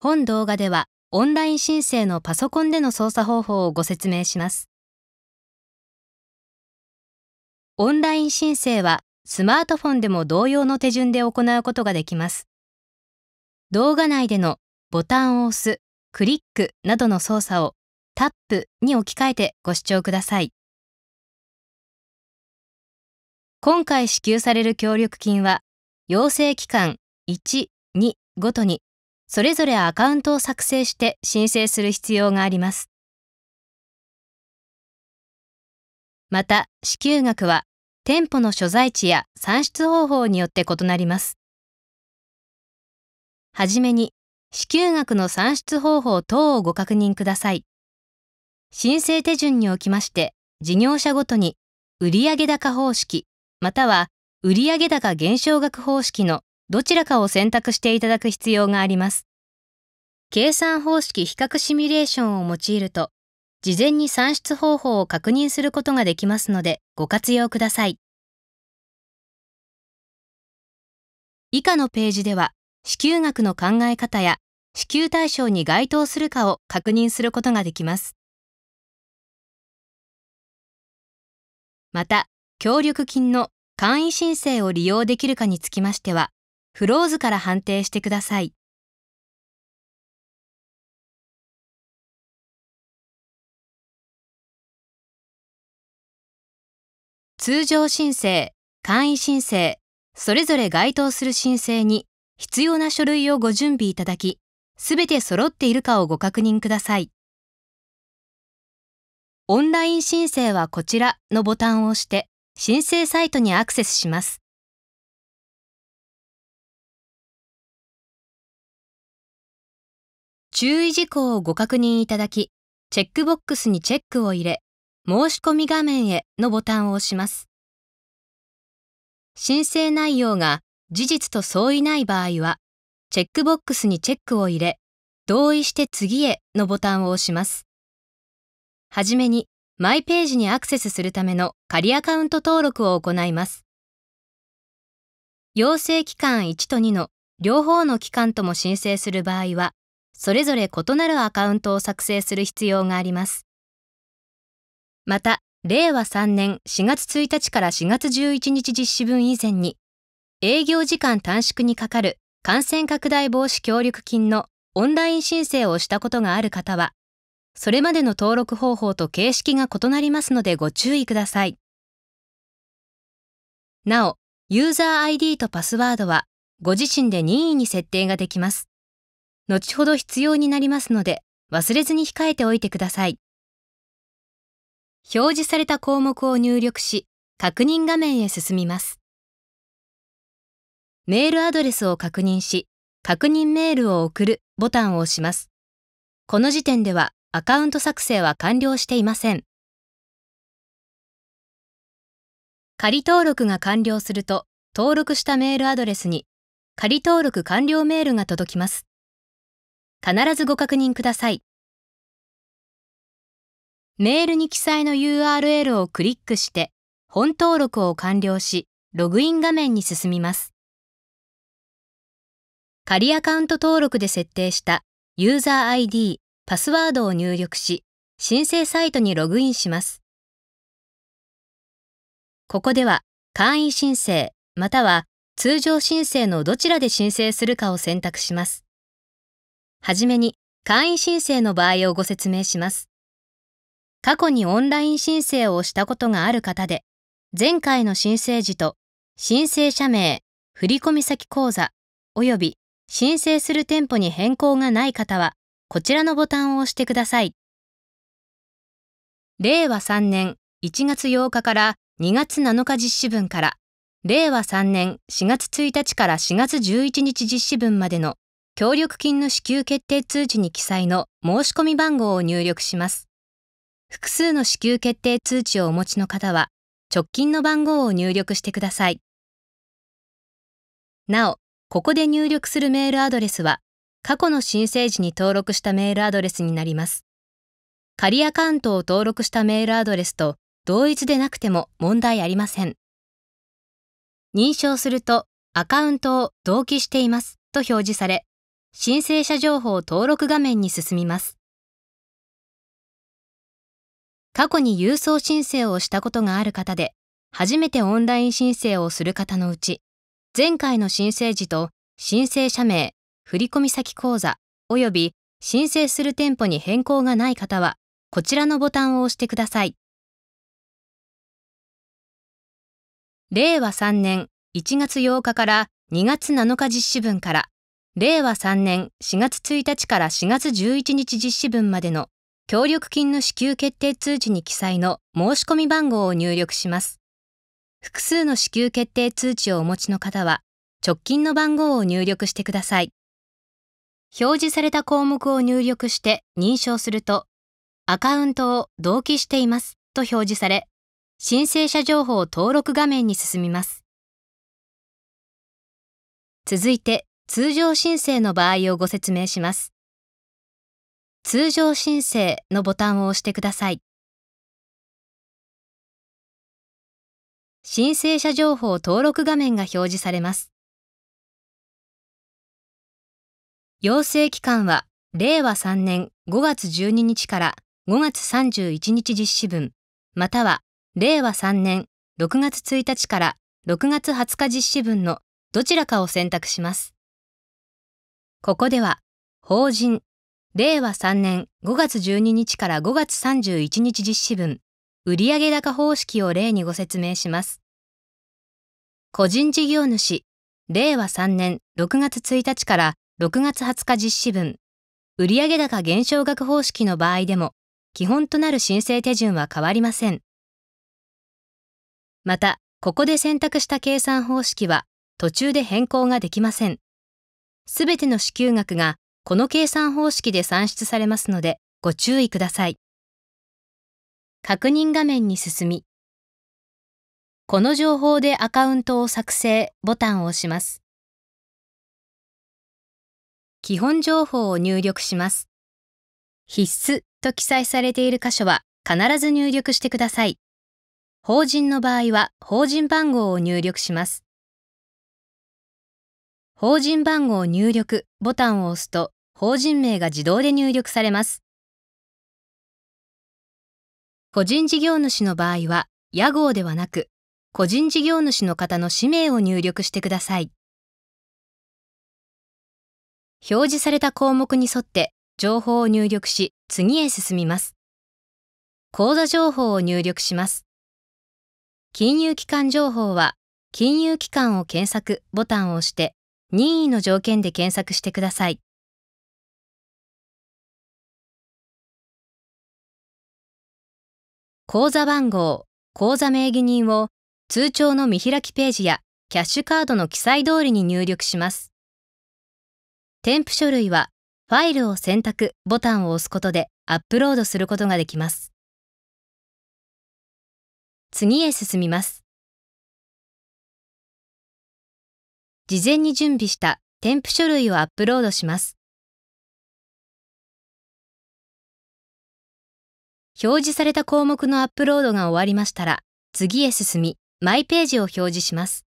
本動画ではオンライン申請のパソコンでの操作方法をご説明します。オンライン申請はスマートフォンでも同様の手順で行うことができます。動画内でのボタンを押す、クリックなどの操作をタップに置き換えてご視聴ください。今回支給される協力金は、要請期間1、2ごとにそれぞれアカウントを作成して申請する必要があります。また、支給額は店舗の所在地や算出方法によって異なります。はじめに、支給額の算出方法等をご確認ください。申請手順におきまして、事業者ごとに売上高方式、または売上高減少額方式のどちらかを選択していただく必要があります。計算方式比較シミュレーションを用いると、事前に算出方法を確認することができますので、ご活用ください。以下のページでは、支給額の考え方や、支給対象に該当するかを確認することができます。また、協力金の簡易申請を利用できるかにつきましては、フローズから判定してください。通常申請、簡易申請、それぞれ該当する申請に必要な書類をご準備いただき、すべて揃っているかをご確認ください。オンライン申請はこちらのボタンを押して、申請サイトにアクセスします。注意事項をご確認いただき、チェックボックスにチェックを入れ、申し込み画面へのボタンを押します。申請内容が事実と相違ない場合は、チェックボックスにチェックを入れ、同意して次へのボタンを押します。はじめに、マイページにアクセスするための仮アカウント登録を行います。要請期間1と2の両方の期間とも申請する場合は、それぞれ異なるアカウントを作成する必要があります。また、令和3年4月1日から4月11日実施分以前に、営業時間短縮にかかる感染拡大防止協力金のオンライン申請をしたことがある方は、それまでの登録方法と形式が異なりますのでご注意ください。なお、ユーザー ID とパスワードは、ご自身で任意に設定ができます。後ほど必要になりますので、忘れずに控えておいてください。表示された項目を入力し、確認画面へ進みます。メールアドレスを確認し、確認メールを送るボタンを押します。この時点ではアカウント作成は完了していません。仮登録が完了すると、登録したメールアドレスに仮登録完了メールが届きます。必ずご確認ください。メールに記載の URL をクリックして、本登録を完了し、ログイン画面に進みます。仮アカウント登録で設定したユーザー ID、パスワードを入力し、申請サイトにログインします。ここでは、簡易申請、または通常申請のどちらで申請するかを選択します。はじめに、簡易申請の場合をご説明します。過去にオンライン申請をしたことがある方で、前回の申請時と申請者名、振込先口座、及び申請する店舗に変更がない方は、こちらのボタンを押してください。令和3年1月8日から2月7日実施分から、令和3年4月1日から4月11日実施分までの協力金の支給決定通知に記載の申し込み番号を入力します。複数の支給決定通知をお持ちの方は、直近の番号を入力してください。なお、ここで入力するメールアドレスは、過去の申請時に登録したメールアドレスになります。仮アカウントを登録したメールアドレスと同一でなくても問題ありません。認証すると、アカウントを同期していますと表示され、申請者情報登録画面に進みます。過去に郵送申請をしたことがある方で、初めてオンライン申請をする方のうち、前回の申請時と申請者名、振込先口座、及び申請する店舗に変更がない方は、こちらのボタンを押してください。令和3年1月8日から2月7日実施分から、令和3年4月1日から4月11日実施分までの協力金の支給決定通知に記載の申し込み番号を入力します。複数の支給決定通知をお持ちの方は、直近の番号を入力してください。表示された項目を入力して認証すると、アカウントを同期していますと表示され、申請者情報登録画面に進みます。続いて、通常申請の場合をご説明します。通常申請のボタンを押してください。申請者情報登録画面が表示されます。要請期間は令和3年5月12日から5月31日実施分、または令和3年6月1日から6月20日実施分のどちらかを選択します。ここでは、法人、令和3年5月12日から5月31日実施分、売上高方式を例にご説明します。個人事業主、令和3年6月1日から6月20日実施分、売上高減少額方式の場合でも、基本となる申請手順は変わりません。また、ここで選択した計算方式は、途中で変更ができません。すべての支給額がこの計算方式で算出されますのでご注意ください。確認画面に進み、この情報でアカウントを作成ボタンを押します。基本情報を入力します。必須と記載されている箇所は必ず入力してください。法人の場合は法人番号を入力します。法人番号入力ボタンを押すと法人名が自動で入力されます。個人事業主の場合は、屋号ではなく、個人事業主の方の氏名を入力してください。表示された項目に沿って情報を入力し、次へ進みます。口座情報を入力します。金融機関情報は、金融機関を検索ボタンを押して、任意の条件で検索してください。口座番号、口座名義人を通帳の見開きページやキャッシュカードの記載通りに入力します。添付書類はファイルを選択ボタンを押すことでアップロードすることができます。次へ進みます。事前に準備した添付書類をアップロードします。表示された項目のアップロードが終わりましたら、次へ進み、マイページを表示します。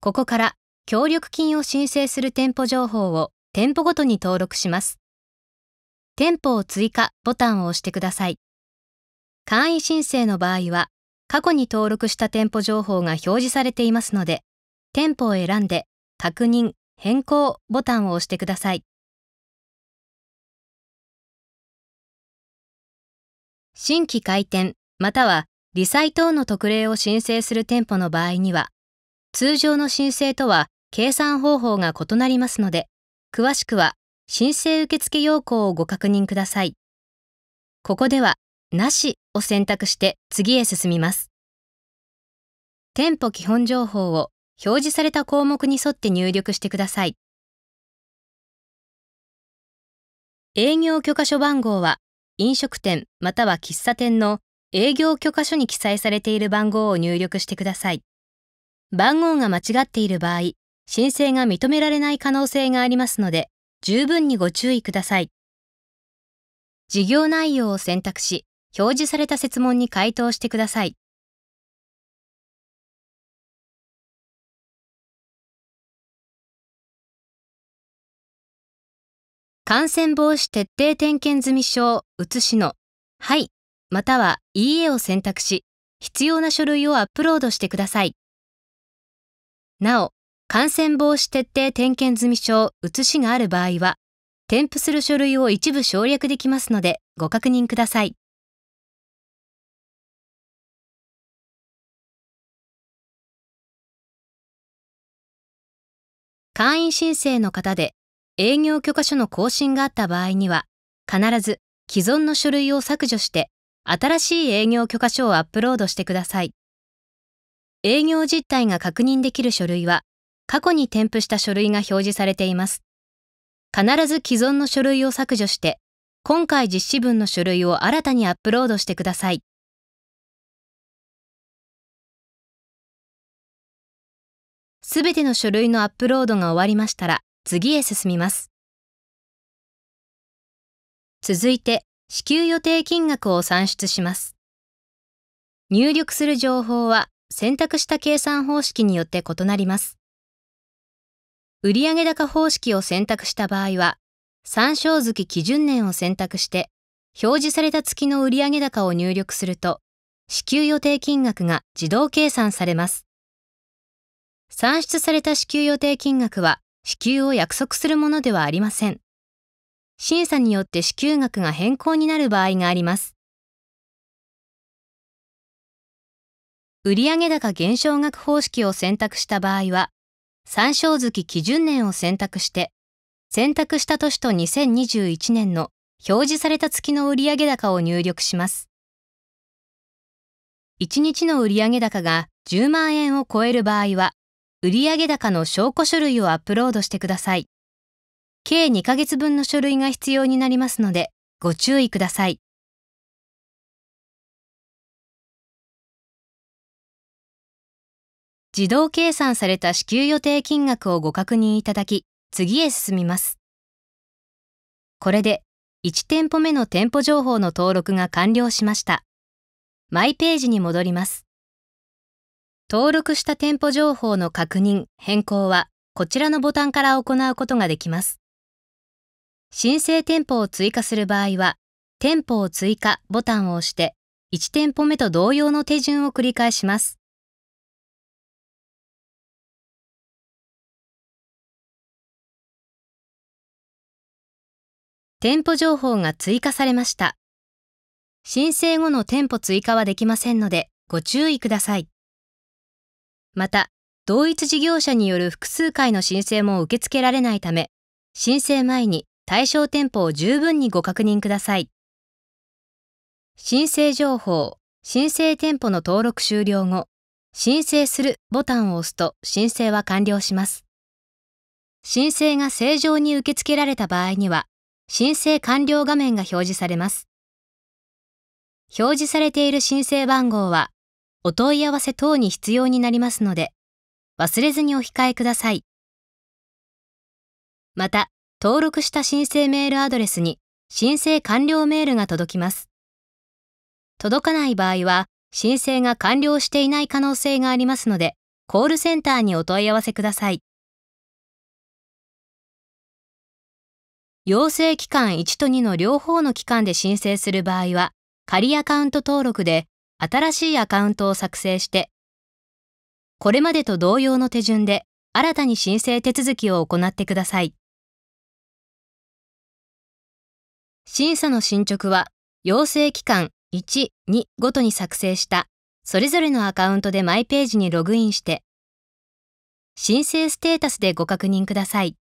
ここから、協力金を申請する店舗情報を店舗ごとに登録します。店舗を追加ボタンを押してください。簡易申請の場合は、過去に登録した店舗情報が表示されていますので、店舗を選んで確認、変更ボタンを押してください。新規開店またはリサイ等の特例を申請する店舗の場合には、通常の申請とは計算方法が異なりますので、詳しくは申請受付要項をご確認ください。ここでは、なしを選択して次へ進みます。店舗基本情報を表示された項目に沿って入力してください。営業許可書番号は飲食店または喫茶店の営業許可書に記載されている番号を入力してください。番号が間違っている場合、申請が認められない可能性がありますので、十分にご注意ください。事業内容を選択し、表示された設問に回答してください。感染防止徹底点検済証、写しの、はい、または、いいえを選択し、必要な書類をアップロードしてください。なお、感染防止徹底点検済証、写しがある場合は、添付する書類を一部省略できますので、ご確認ください。会員申請の方で営業許可書の更新があった場合には、必ず既存の書類を削除して、新しい営業許可書をアップロードしてください。営業実態が確認できる書類は、過去に添付した書類が表示されています。必ず既存の書類を削除して、今回実施分の書類を新たにアップロードしてください。すべての書類のアップロードが終わりましたら、次へ進みます。続いて、支給予定金額を算出します。入力する情報は選択した計算方式によって異なります。売上高方式を選択した場合は、参照月基準年を選択して、表示された月の売上高を入力すると、支給予定金額が自動計算されます。算出された支給予定金額は、支給を約束するものではありません。審査によって支給額が変更になる場合があります。売上高減少額方式を選択した場合は、参照月基準年を選択して、選択した年と2021年の表示された月の売上高を入力します。1日の売上高が10万円を超える場合は、売上高の証拠書類をアップロードしてください。計2ヶ月分の書類が必要になりますので、ご注意ください。自動計算された支給予定金額をご確認いただき、次へ進みます。これで、1店舗目の店舗情報の登録が完了しました。マイページに戻ります。登録した店舗情報の確認、変更はこちらのボタンから行うことができます。申請店舗を追加する場合は、店舗を追加ボタンを押して、1店舗目と同様の手順を繰り返します。店舗情報が追加されました。申請後の店舗追加はできませんので、ご注意ください。また、同一事業者による複数回の申請も受け付けられないため、申請前に対象店舗を十分にご確認ください。申請情報、申請店舗の登録終了後、申請するボタンを押すと申請は完了します。申請が正常に受け付けられた場合には、申請完了画面が表示されます。表示されている申請番号は、お問い合わせ等に必要になりますので、忘れずにお控えください。また、登録した申請メールアドレスに申請完了メールが届きます。届かない場合は、申請が完了していない可能性がありますので、コールセンターにお問い合わせください。要請期間1と2の両方の期間で申請する場合は、仮アカウント登録で新しいアカウントを作成して、これまでと同様の手順で新たに申請手続きを行ってください。審査の進捗は、要請期間1、2ごとに作成したそれぞれのアカウントでマイページにログインして、申請ステータスでご確認ください。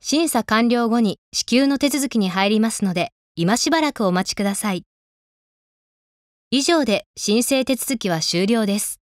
審査完了後に支給の手続きに入りますので、今しばらくお待ちください。以上で申請手続きは終了です。